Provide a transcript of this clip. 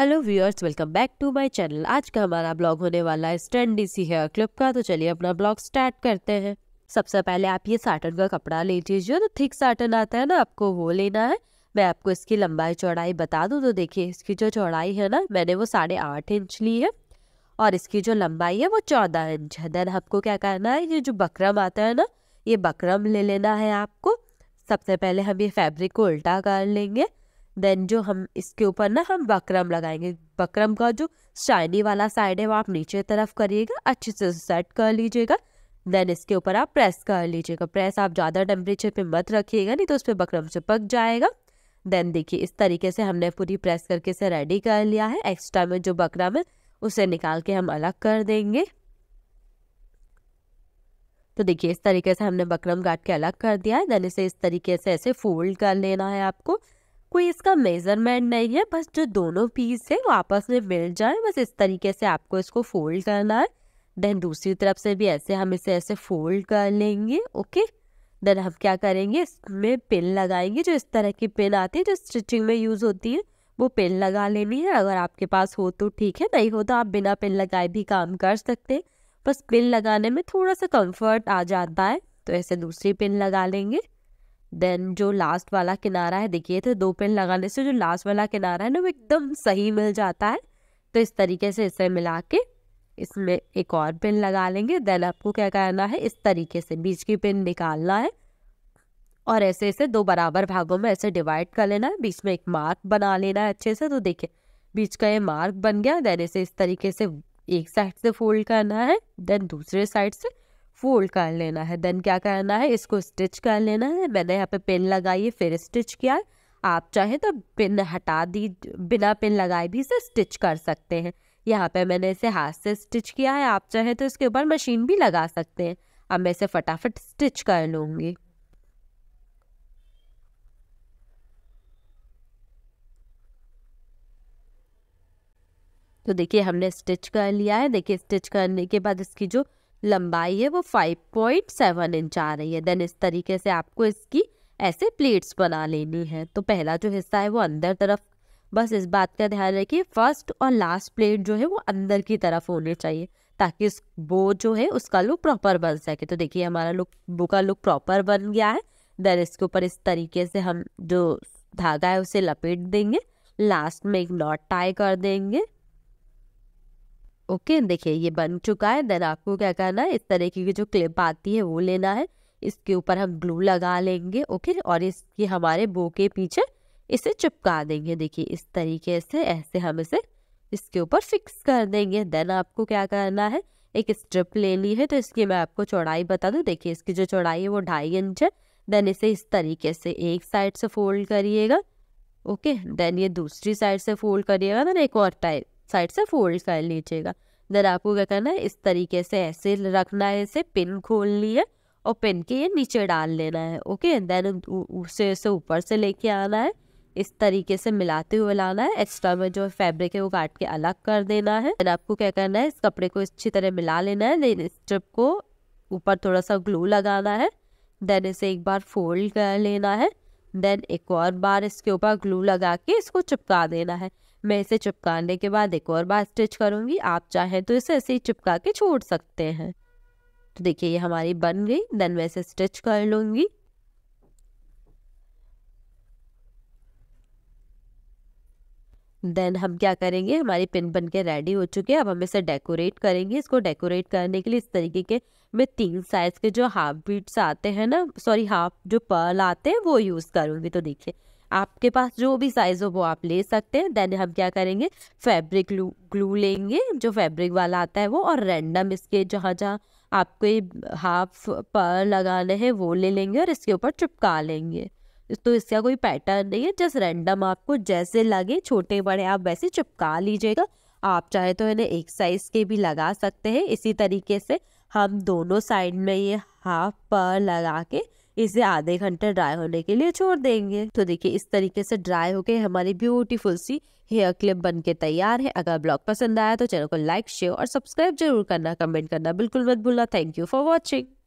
hello viewers welcome back to my channel आज का हमारा ब्लॉग होने वाला है स्टैंड सी हेयर क्लिप का तो चलिए अपना ब्लॉग स्टार्ट करते हैं सबसे पहले आप ये साटन का कपड़ा ले लीजिए तो थिक साटन आता है ना आपको वो लेना है मैं आपको इसकी लंबाई चौड़ाई बता दूँ तो देखिए इसकी जो चौड़ाई है ना मैंने वो साढ़े आठ इंच ली है और इसकी जो लंबाई है वो चौदह इंच है देन आपको क्या करना है ये जो बकरम आता है ना ये बकरम ले लेना है आपको सबसे पहले हम ये फैब्रिक को उल्टा कर लेंगे देन जो हम इसके ऊपर ना हम बकरम लगाएंगे बकरम का जो शाइनी वाला साइड है वो आप नीचे तरफ करिएगा अच्छे से सेट कर लीजिएगा देन इसके ऊपर आप प्रेस कर लीजिएगा प्रेस आप ज़्यादा टेम्परेचर पे मत रखिएगा नहीं तो उस पर बकरम चिपक जाएगा देन देखिए इस तरीके से हमने पूरी प्रेस करके इसे रेडी कर लिया है एक्स्ट्रा में जो बकरम है उसे निकाल के हम अलग कर देंगे तो देखिए इस तरीके से हमने बकरम काट के अलग कर दिया है देन इसे इस तरीके से ऐसे फोल्ड कर लेना है आपको कोई इसका मेजरमेंट नहीं है बस जो दोनों पीस है वो आपस में मिल जाए बस इस तरीके से आपको इसको फोल्ड करना है देन दूसरी तरफ से भी ऐसे हम इसे ऐसे फोल्ड कर लेंगे ओके देन हम क्या करेंगे इसमें पिन लगाएंगे जो इस तरह की पिन आती है जो स्टिचिंग में यूज़ होती है वो पिन लगा लेनी है अगर आपके पास हो तो ठीक है नहीं हो तो आप बिना पिन लगाए भी काम कर सकते हैं बस पिन लगाने में थोड़ा सा कंफर्ट आ जाता है तो ऐसे दूसरी पिन लगा लेंगे देन जो लास्ट वाला किनारा है देखिए तो दो पेन लगाने से जो लास्ट वाला किनारा है ना वो एकदम सही मिल जाता है तो इस तरीके से इसे मिला के इसमें एक और पेन लगा लेंगे देन आपको क्या करना है इस तरीके से बीच की पेन निकालना है और ऐसे ऐसे दो बराबर भागों में ऐसे डिवाइड कर लेना है बीच में एक मार्क बना लेना है अच्छे से तो देखिए बीच का ये मार्क बन गया देन इसे इस तरीके से एक साइड से फोल्ड करना है देन दूसरे साइड से फोल्ड कर लेना है देन क्या करना है इसको स्टिच कर लेना है मैंने यहाँ पे पिन लगाई फिर स्टिच किया है आप चाहे तो पिन हटा दी बिना पिन लगाए भी इसे स्टिच कर सकते हैं यहाँ पे मैंने इसे हाथ से स्टिच किया है आप चाहे तो इसके ऊपर मशीन भी लगा सकते हैं अब मैं इसे फटाफट स्टिच कर लूँगी तो देखिए हमने स्टिच कर लिया है देखिए स्टिच करने के बाद इसकी जो लंबाई है वो 5.7 इंच आ रही है देन इस तरीके से आपको इसकी ऐसे प्लेट्स बना लेनी है तो पहला जो हिस्सा है वो अंदर तरफ बस इस बात का ध्यान रखिए फर्स्ट और लास्ट प्लेट जो है वो अंदर की तरफ होनी चाहिए ताकि उस वो जो है उसका लुक प्रॉपर बन सके तो देखिए हमारा लुक बो का लुक प्रॉपर बन गया है देन इसके ऊपर इस तरीके से हम जो धागा है उसे लपेट देंगे लास्ट में एक नॉट टाई कर देंगे ओके देखिए ये बन चुका है देन आपको क्या करना है इस तरीके की जो क्लिप आती है वो लेना है इसके ऊपर हम ग्लू लगा लेंगे ओके और इसके हमारे बो के पीछे इसे चिपका देंगे देखिए इस तरीके से ऐसे हम इसे इसके ऊपर फिक्स कर देंगे देन आपको क्या करना है एक स्ट्रिप लेनी है तो इसकी मैं आपको चौड़ाई बता दूँ देखिए इसकी जो चौड़ाई है वो ढाई इंच है देन इसे इस तरीके से एक साइड से फोल्ड करिएगा ओके देन ये दूसरी साइड से फोल्ड करिएगा देन एक और टाइप साइड से फोल्ड कर लीजिएगा देन आपको क्या करना है इस तरीके से ऐसे रखना है इसे पिन खोलनी है और पिन के ये नीचे डाल लेना है ओके देन उसे इसे ऊपर से लेके आना है इस तरीके से मिलाते हुए लाना है एक्स्ट्रा में जो फैब्रिक है वो काट के अलग कर देना है देन आपको क्या करना है इस कपड़े को अच्छी तरह मिला लेना है देन इस स्ट्रिप को ऊपर थोड़ा सा ग्लू लगाना है देन इसे एक बार फोल्ड कर लेना है देन एक और बार इसके ऊपर ग्लू लगा के इसको चिपका देना है मैं इसे चिपकाने के बाद एक और बार स्टिच करूँगी आप चाहें तो इसे ऐसे ही चिपका के छोड़ सकते हैं तो देखिए ये हमारी बन गई देन मैं इसे स्टिच कर लूँगी देन हम क्या करेंगे हमारी पिन बन के रेडी हो चुके हैं अब हम इसे डेकोरेट करेंगे इसको डेकोरेट करने के लिए इस तरीके के मैं तीन साइज़ के जो हाफ बीट्स आते हैं ना सॉरी हाफ जो पर्ल आते हैं वो यूज़ करूँगी तो देखिए आपके पास जो भी साइज़ हो वो आप ले सकते हैं देन हम क्या करेंगे फैब्रिक ग्लू ग्लू लेंगे जो फैब्रिक वाला आता है वो और रैंडम इसके जहाँ जहाँ आपको ये हाफ पर लगाने हैं वो ले लेंगे और इसके ऊपर चिपका लेंगे तो इसका कोई पैटर्न नहीं है जस्ट रैंडम आपको जैसे लगे छोटे बड़े आप वैसे चिपका लीजिएगा आप चाहे तो इन्हें एक साइज़ के भी लगा सकते हैं इसी तरीके से हम दोनों साइड में ये हाफ पर लगा के इसे आधे घंटे ड्राई होने के लिए छोड़ देंगे तो देखिए इस तरीके से ड्राई होके हमारी ब्यूटीफुल सी हेयर क्लिप बन के तैयार है अगर ब्लॉग पसंद आया तो चैनल को लाइक शेयर और सब्सक्राइब जरूर करना कमेंट करना बिल्कुल मत भूलना थैंक यू फॉर वॉचिंग